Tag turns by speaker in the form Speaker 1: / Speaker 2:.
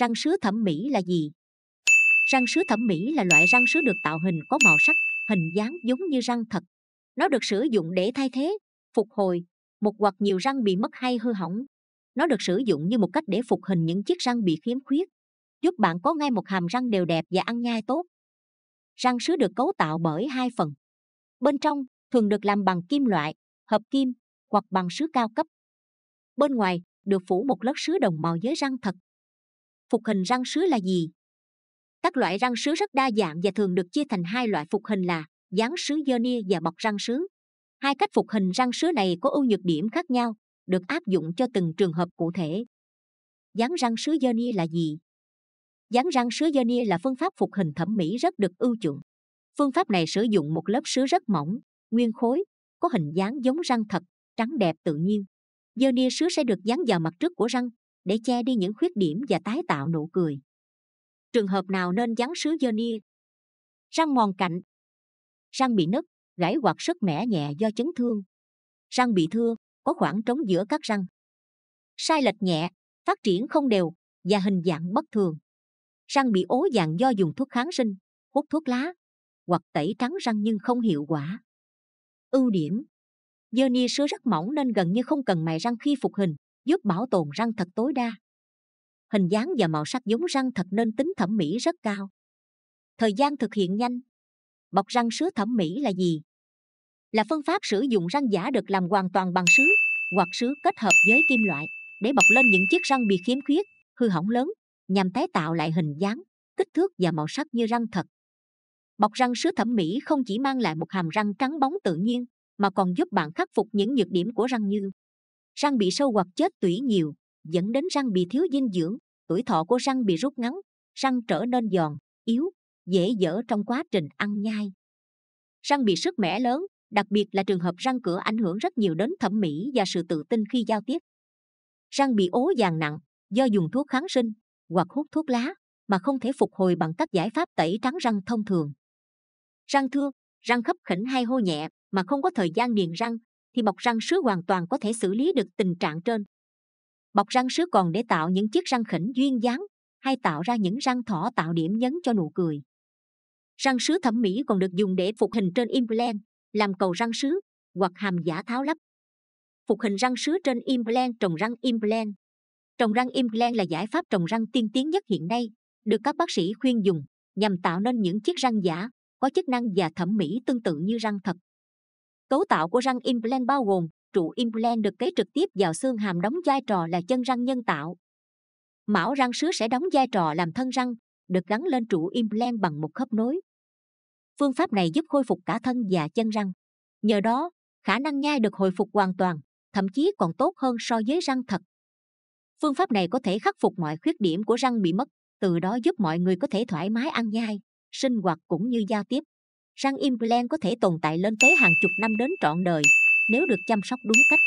Speaker 1: Răng sứa thẩm mỹ là gì? Răng sứa thẩm mỹ là loại răng sứa được tạo hình có màu sắc, hình dáng giống như răng thật. Nó được sử dụng để thay thế, phục hồi, một hoặc nhiều răng bị mất hay hư hỏng. Nó được sử dụng như một cách để phục hình những chiếc răng bị khiếm khuyết, giúp bạn có ngay một hàm răng đều đẹp và ăn nhai tốt. Răng sứa được cấu tạo bởi hai phần. Bên trong thường được làm bằng kim loại, hợp kim hoặc bằng sứ cao cấp. Bên ngoài được phủ một lớp sứ đồng màu với răng thật phục hình răng sứ là gì các loại răng sứ rất đa dạng và thường được chia thành hai loại phục hình là dán sứ nia và bọc răng sứ. Hai cách phục hình răng sứ này có ưu nhược điểm khác nhau, được áp dụng cho từng trường hợp cụ thể. Dán răng sứ nia là gì? Dán răng sứ nia là phương pháp phục hình thẩm mỹ rất được ưu chuộng. Phương pháp này sử dụng một lớp sứ rất mỏng, nguyên khối, có hình dáng giống răng thật, trắng đẹp tự nhiên. Nia sứ sẽ được dán vào mặt trước của răng, để che đi những khuyết điểm và tái tạo nụ cười. Trường hợp nào nên gắn sứ vernier? Răng mòn cạnh. Răng bị nứt, gãy hoặc sức mẻ nhẹ do chấn thương. Răng bị thương, có khoảng trống giữa các răng. Sai lệch nhẹ, phát triển không đều và hình dạng bất thường. Răng bị ố vàng do dùng thuốc kháng sinh, hút thuốc lá hoặc tẩy trắng răng nhưng không hiệu quả. Ưu điểm Vernier sứ rất mỏng nên gần như không cần mài răng khi phục hình giúp bảo tồn răng thật tối đa. Hình dáng và màu sắc giống răng thật nên tính thẩm mỹ rất cao. Thời gian thực hiện nhanh. Bọc răng sứ thẩm mỹ là gì? Là phương pháp sử dụng răng giả được làm hoàn toàn bằng sứ hoặc sứ kết hợp với kim loại để bọc lên những chiếc răng bị khiếm khuyết, hư hỏng lớn nhằm tái tạo lại hình dáng, kích thước và màu sắc như răng thật. Bọc răng sứ thẩm mỹ không chỉ mang lại một hàm răng trắng bóng tự nhiên mà còn giúp bạn khắc phục những nhược điểm của răng như răng bị sâu hoặc chết tủy nhiều dẫn đến răng bị thiếu dinh dưỡng tuổi thọ của răng bị rút ngắn răng trở nên giòn yếu dễ dở trong quá trình ăn nhai răng bị sức mẻ lớn đặc biệt là trường hợp răng cửa ảnh hưởng rất nhiều đến thẩm mỹ và sự tự tin khi giao tiếp răng bị ố vàng nặng do dùng thuốc kháng sinh hoặc hút thuốc lá mà không thể phục hồi bằng các giải pháp tẩy trắng răng thông thường răng thương răng khấp khỉnh hay hô nhẹ mà không có thời gian điền răng thì bọc răng sứ hoàn toàn có thể xử lý được tình trạng trên. Bọc răng sứ còn để tạo những chiếc răng khỉnh duyên dáng hay tạo ra những răng thỏ tạo điểm nhấn cho nụ cười. Răng sứ thẩm mỹ còn được dùng để phục hình trên implant, làm cầu răng sứ hoặc hàm giả tháo lắp. Phục hình răng sứ trên implant trồng răng implant. Trồng răng implant là giải pháp trồng răng tiên tiến nhất hiện nay, được các bác sĩ khuyên dùng nhằm tạo nên những chiếc răng giả có chức năng và thẩm mỹ tương tự như răng thật. Cấu tạo của răng implant bao gồm trụ implant được cấy trực tiếp vào xương hàm đóng vai trò là chân răng nhân tạo. Mão răng sứ sẽ đóng vai trò làm thân răng, được gắn lên trụ implant bằng một khớp nối. Phương pháp này giúp khôi phục cả thân và chân răng. Nhờ đó, khả năng nhai được hồi phục hoàn toàn, thậm chí còn tốt hơn so với răng thật. Phương pháp này có thể khắc phục mọi khuyết điểm của răng bị mất, từ đó giúp mọi người có thể thoải mái ăn nhai, sinh hoạt cũng như giao tiếp. Răng implant có thể tồn tại lên tới hàng chục năm đến trọn đời nếu được chăm sóc đúng cách.